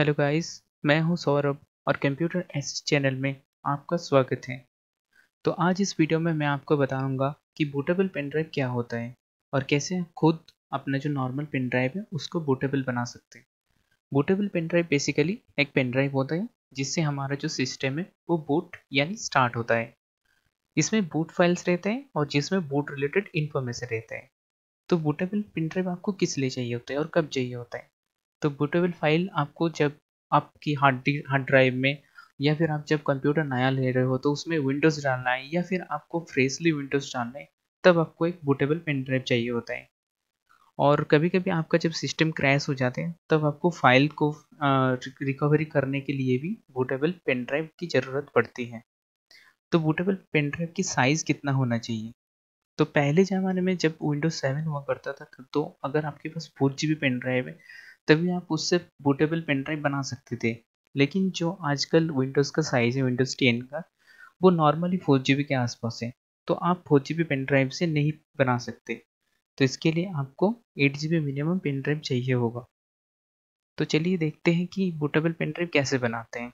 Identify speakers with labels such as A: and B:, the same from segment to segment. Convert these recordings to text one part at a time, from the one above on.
A: hello guys मैं हूं सौरभ और कंप्यूटर एस चैनल में आपका स्वागत है तो आज इस वीडियो में मैं आपको बताऊंगा कि बूटेबल पेन ड्राइव क्या होता है और कैसे खुद अपना जो नॉर्मल पेन ड्राइव है उसको बूटेबल बना सकते हैं बूटेबल पेन ड्राइव बेसिकली एक पेन ड्राइव होता है जिससे हमारा जो सिस्टम है वो बूट यानी स्टार्ट होता है इसमें बूट फाइल्स रहते हैं और जिसमें बूट रिलेटेड इन्फॉर्मेशन रहता है तो बूटेबल पेन ड्राइव आपको किस लिए चाहिए होता है और कब चाहिए होता है तो बूटेबल फाइल आपको जब आपकी हार्ड हार्ड ड्राइव में या फिर आप जब कंप्यूटर नया ले रहे हो तो उसमें विंडोज़ डालना है या फिर आपको फ्रेशली विंडोज़ डालना है तब आपको एक बूटेबल पेन ड्राइव चाहिए होता है और कभी कभी आपका जब सिस्टम क्रैश हो जाते हैं तब आपको फाइल को रिकवरी करने के लिए भी बूटेबल पेन ड्राइव की ज़रूरत पड़ती है तो बूटेबल पेन ड्राइव की साइज़ कितना होना चाहिए तो पहले ज़माने में जब विंडोज़ सेवन हुआ करता था तो अगर आपके पास four G B pen drive है तभी आप उससे बूटेबल पेन ड्राइव बना सकते थे लेकिन जो आजकल विंडोज़ का साइज़ है विंडोज़ टेन का वो नॉर्मली फोर जी के आसपास है तो आप फोर जी पेन ड्राइव से नहीं बना सकते तो इसके लिए आपको eight G minimum pen drive चाहिए होगा तो चलिए देखते हैं कि बूटेबल पेन ड्राइव कैसे बनाते हैं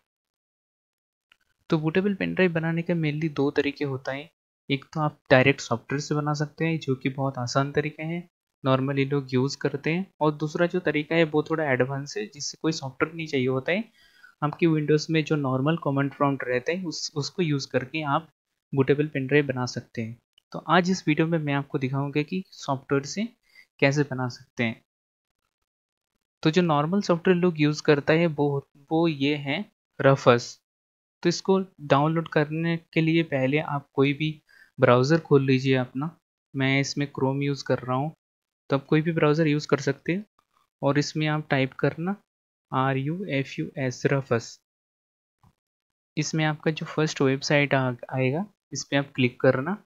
A: तो बूटेबल पेन ड्राइव बनाने का मेनली दो तरीके होता है एक तो आप डायरेक्ट सॉफ्टवेयर से बना सकते हैं जो कि बहुत आसान तरीके हैं नॉर्मली लोग यूज़ करते हैं और दूसरा जो तरीका है वो थोड़ा एडवांस है जिससे कोई सॉफ्टवेयर नहीं चाहिए होता है आपकी विंडोज़ में जो नॉर्मल कॉमेंट प्रॉम्प्ट रहता है उस उसको यूज़ करके आप बुटेबल पेन ड्राइव बना सकते हैं तो आज इस वीडियो में मैं आपको दिखाऊंगा कि सॉफ्टवेयर से कैसे बना सकते हैं तो जो नॉर्मल सॉफ्टवेयर लोग यूज़ करता है वो वो ये है रफस तो इसको डाउनलोड करने के लिए पहले आप कोई भी ब्राउज़र खोल लीजिए अपना मैं इसमें क्रोम यूज़ कर रहा हूँ तो आप कोई भी ब्राउज़र यूज़ कर सकते हैं और इसमें आप टाइप करना R U F U S Rufus इसमें आपका जो फर्स्ट वेबसाइट आएगा इस पर आप क्लिक करना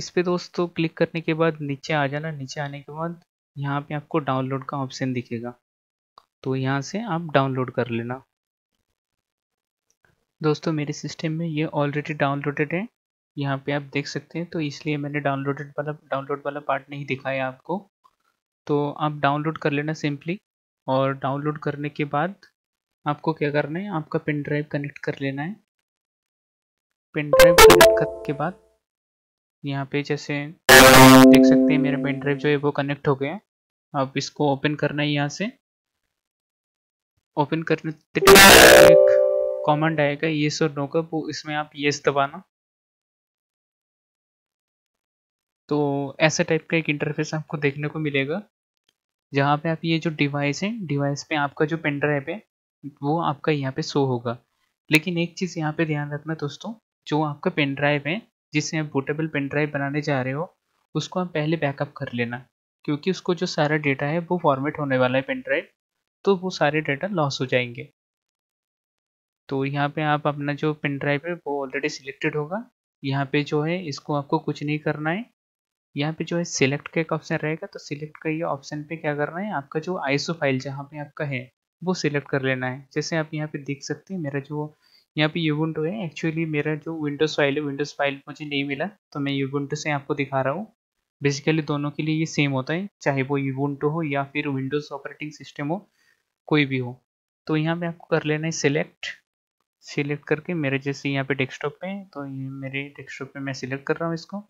A: इस पर दोस्तों क्लिक करने के बाद नीचे आ जाना नीचे आने के बाद यहाँ पे आपको डाउनलोड का ऑप्शन दिखेगा तो यहाँ से आप डाउनलोड कर लेना दोस्तों मेरे सिस्टम में ये ऑलरेडी डाउनलोडेड है यहाँ पे आप देख सकते हैं तो इसलिए मैंने डाउनलोडेड वाला डाउनलोड वाला पार्ट नहीं दिखाया आपको तो आप डाउनलोड कर लेना सिंपली और डाउनलोड करने के बाद आपको क्या करना है आपका पिन ड्राइव कनेक्ट कर लेना है पिन ड्राइव कनेक्ट करने के बाद यहाँ पे जैसे देख सकते हैं मेरा पेन ड्राइव जो है वो कनेक्ट हो गया है अब इसको ओपन करना है यहाँ से ओपन करने एक कॉमन आएगा येस और नो का वो इसमें आप येस दबाना तो ऐसे टाइप का एक इंटरफेस आपको देखने को मिलेगा जहाँ पे आप ये जो डिवाइस है डिवाइस पे आपका जो पेन ड्राइव है वो आपका यहाँ पे शो होगा लेकिन एक चीज़ यहाँ पे ध्यान रखना दोस्तों जो आपका पेन ड्राइव है जिससे आप बूटेबल पेन ड्राइव बनाने जा रहे हो उसको आप पहले बैकअप कर लेना क्योंकि उसको जो सारा डेटा है वो फॉर्मेट होने वाला है पेन ड्राइव तो वो सारे डेटा लॉस हो जाएंगे तो यहाँ पे आप अपना जो पेन ड्राइव है वो ऑलरेडी सिलेक्टेड होगा यहाँ पे जो है इसको आपको कुछ नहीं करना है यहाँ पे जो है सिलेक्ट का एक ऑप्शन रहेगा तो सिलेक्ट का ये ऑप्शन पे क्या करना है आपका जो आईसो फाइल जहाँ पे आपका है वो सिलेक्ट कर लेना है जैसे आप यहाँ पे देख सकते हैं मेरा जो यहाँ पे यूबुंटो है एक्चुअली मेरा जो विंडोज़ फाइल है विंडोज़ फाइल मुझे नहीं मिला तो मैं यूबुंटो से आपको दिखा रहा हूँ बेसिकली दोनों के लिए ये सेम होता है चाहे वो यूबुंटो हो या फिर विंडोज़ ऑपरेटिंग सिस्टम हो कोई भी हो तो यहाँ पे आपको कर लेना है सिलेक्ट सिलेक्ट करके मेरे जैसे यहाँ पे डेस्कटॉप पे तो ये मेरे डेस्कटॉप पे मैं सिलेक्ट कर रहा हूँ इसको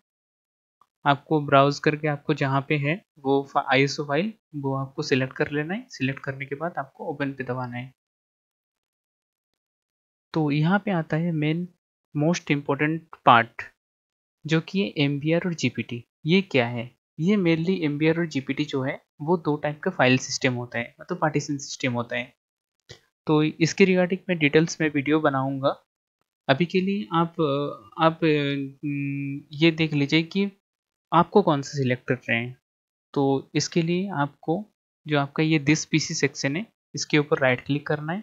A: आपको ब्राउज करके आपको जहाँ पे है वो आई एस फाइल वो आपको सिलेक्ट कर लेना है सिलेक्ट करने के बाद आपको ओपन पे दबाना है तो यहाँ पे आता है मेन मोस्ट इम्पोर्टेंट पार्ट जो कि ये एम और जी ये क्या है ये मेनली एम और जी जो है वो दो टाइप का फाइल सिस्टम होता है मतलब पार्टीशन सिस्टम होता है तो इसके रिगार्डिंग मैं डिटेल्स में वीडियो बनाऊंगा अभी के लिए आप आप ये देख लीजिए कि आपको कौन सा सिलेक्ट कर रहे हैं तो इसके लिए आपको जो आपका ये दिस पीसी सेक्शन है इसके ऊपर राइट क्लिक करना है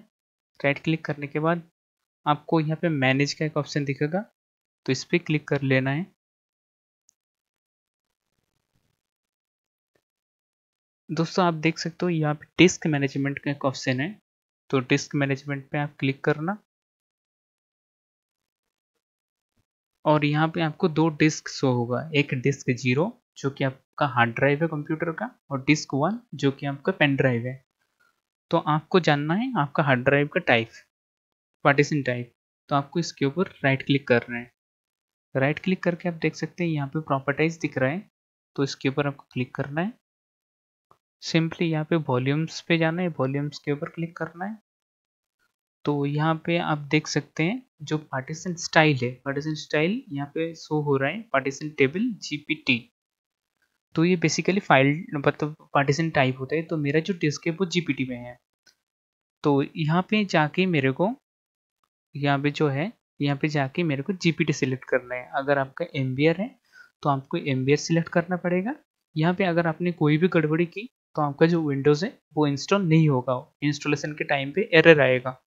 A: राइट क्लिक करने के बाद आपको यहाँ पे मैनेज का एक ऑप्शन दिखेगा तो इस पर क्लिक कर लेना है दोस्तों आप देख सकते हो यहाँ पे डिस्क मैनेजमेंट का एक ऑप्शन है तो डिस्क मैनेजमेंट पे आप क्लिक करना और यहाँ पे आपको दो डिस्क शो होगा एक डिस्क जीरो जो कि आपका हार्ड ड्राइव है कंप्यूटर का और डिस्क वन जो कि आपका पेन ड्राइव है तो आपको जानना है आपका हार्ड ड्राइव का टाइप पार्टीशन टाइप तो आपको इसके ऊपर राइट क्लिक करना है राइट क्लिक करके आप देख सकते हैं यहाँ पे प्रॉपर्टाइज दिख रहा है तो इसके ऊपर आपको क्लिक करना है सिंपली यहाँ पे वॉल्यूम्स पे जाना है वॉल्यूम्स के ऊपर क्लिक करना है तो यहाँ पे आप देख सकते हैं जो पार्टीशन स्टाइल है पार्टीशन स्टाइल यहाँ पे शो हो रहा है पार्टीशन टेबल जी तो ये बेसिकली फाइल मतलब पार्टीशन टाइप होता है तो मेरा जो डिस्क है वो जी में है तो यहाँ पे जाके मेरे को यहाँ पे जो है यहाँ पे जाके मेरे को जीपीटी सिलेक्ट करना है अगर आपका एम है तो आपको एम सिलेक्ट करना पड़ेगा यहाँ पे अगर आपने कोई भी गड़बड़ी की तो आपका जो विंडोज़ है वो इंस्टॉल नहीं होगा इंस्टॉलेशन के टाइम पे एरर आएगा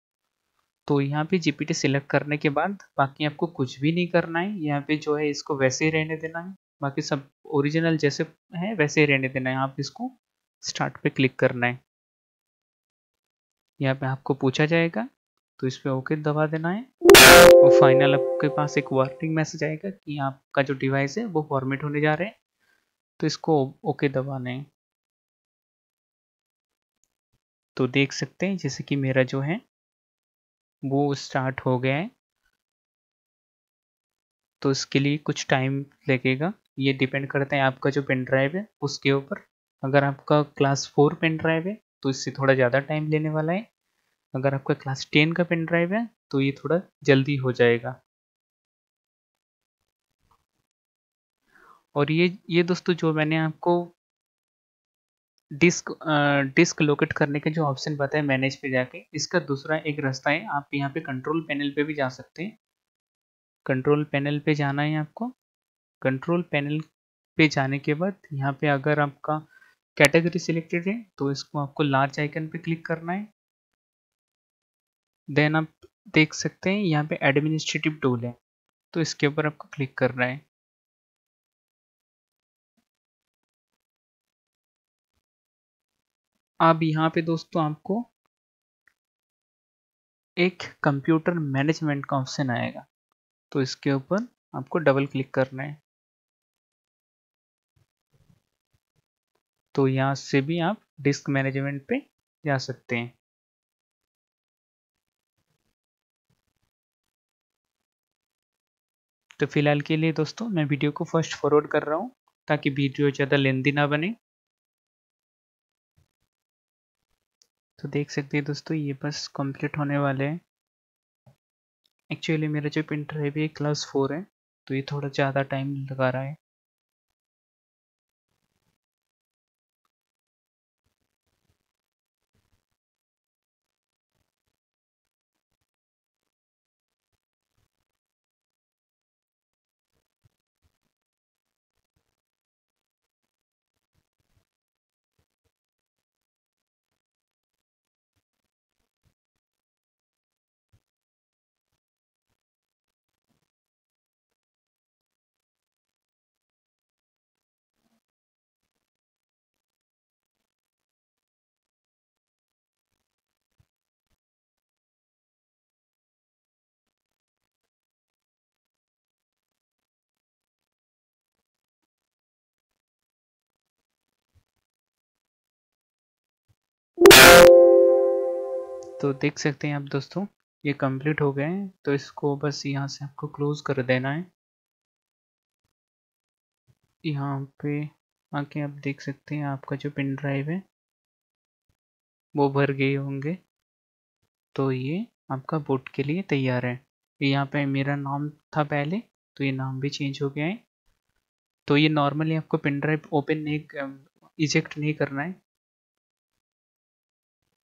A: तो यहाँ पे जीपीटी सिलेक्ट करने के बाद बाकी आपको कुछ भी नहीं करना है यहाँ पे जो है इसको वैसे ही रहने देना है बाकी सब ओरिजिनल जैसे है वैसे ही रहने देना है आप इसको स्टार्ट पे क्लिक करना है यहाँ पे आपको पूछा जाएगा तो इस पर ओके दबा देना है और फाइनल आपके पास एक वार्निंग मैसेज आएगा कि आपका जो डिवाइस है वो फॉर्मेट होने जा रहे हैं तो इसको ओके दबाना है तो देख सकते हैं जैसे कि मेरा जो है वो स्टार्ट हो गया है तो इसके लिए कुछ टाइम लगेगा ये डिपेंड करता है आपका जो पेन ड्राइव है उसके ऊपर अगर आपका क्लास फोर पेन ड्राइव है तो इससे थोड़ा ज़्यादा टाइम लेने वाला है अगर आपका क्लास टेन का पेन ड्राइव है तो ये थोड़ा जल्दी हो जाएगा और ये ये दोस्तों जो मैंने आपको डिस्क डिस्क लोकेट करने के जो ऑप्शन बताए मैनेज पे जाके इसका दूसरा एक रास्ता है आप यहाँ पे कंट्रोल पैनल पे भी जा सकते हैं कंट्रोल पैनल पे जाना है आपको कंट्रोल पैनल पे जाने के बाद यहाँ पे अगर आपका कैटेगरी सिलेक्टेड है तो इसको आपको लार्ज आइकन पे क्लिक करना है देन आप देख सकते हैं यहाँ पे एडमिनिस्ट्रेटिव टूल है तो इसके ऊपर आपको क्लिक करना है अब यहाँ पे दोस्तों आपको एक कंप्यूटर मैनेजमेंट का ऑप्शन आएगा तो इसके ऊपर आपको डबल क्लिक करना है तो यहाँ से भी आप डिस्क मैनेजमेंट पे जा सकते हैं तो फिलहाल के लिए दोस्तों मैं वीडियो को फर्स्ट फॉरवर्ड कर रहा हूँ ताकि वीडियो ज़्यादा लेंदी ना बने तो देख सकते हैं दोस्तों ये बस कंप्लीट होने वाले हैं एक्चुअली मेरा जो प्रिंटर है भी क्लास फोर है तो ये थोड़ा ज़्यादा टाइम लगा रहा है तो देख सकते हैं आप दोस्तों ये कंप्लीट हो गए हैं तो इसको बस यहाँ से आपको क्लोज़ कर देना है यहाँ पे आके आप देख सकते हैं आपका जो पिन ड्राइव है वो भर गए होंगे तो ये आपका बोट के लिए तैयार है यहाँ पे मेरा नाम था पहले तो ये नाम भी चेंज हो गया है तो ये नॉर्मली आपको पिन ड्राइव ओपन नहीं इजेक्ट नहीं करना है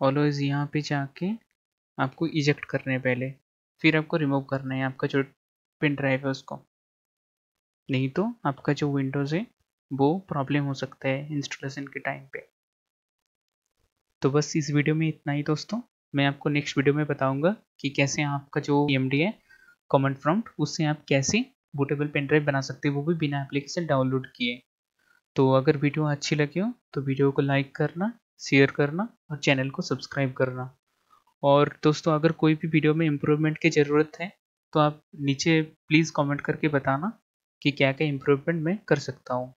A: ऑलवेज यहाँ पे जाके आपको इजेक्ट करना है पहले फिर आपको रिमूव करना है आपका जो पेन ड्राइव है उसको नहीं तो आपका जो विंडोज़ है वो प्रॉब्लम हो सकता है इंस्टॉलेशन के टाइम पे तो बस इस वीडियो में इतना ही दोस्तों मैं आपको नेक्स्ट वीडियो में बताऊंगा कि कैसे आपका जो एम e है कॉमेंट प्रॉम्प्ट उससे आप कैसे बूटेबल पेन ड्राइव बना सकते हैं वो भी बिना एप्लीकेशन डाउनलोड किए तो अगर वीडियो अच्छी लगी हो तो वीडियो को लाइक करना शेयर करना और चैनल को सब्सक्राइब करना और दोस्तों अगर कोई भी वीडियो में इम्प्रूवमेंट की ज़रूरत है तो आप नीचे प्लीज़ कमेंट करके बताना कि क्या क्या इम्प्रूवमेंट मैं कर सकता हूँ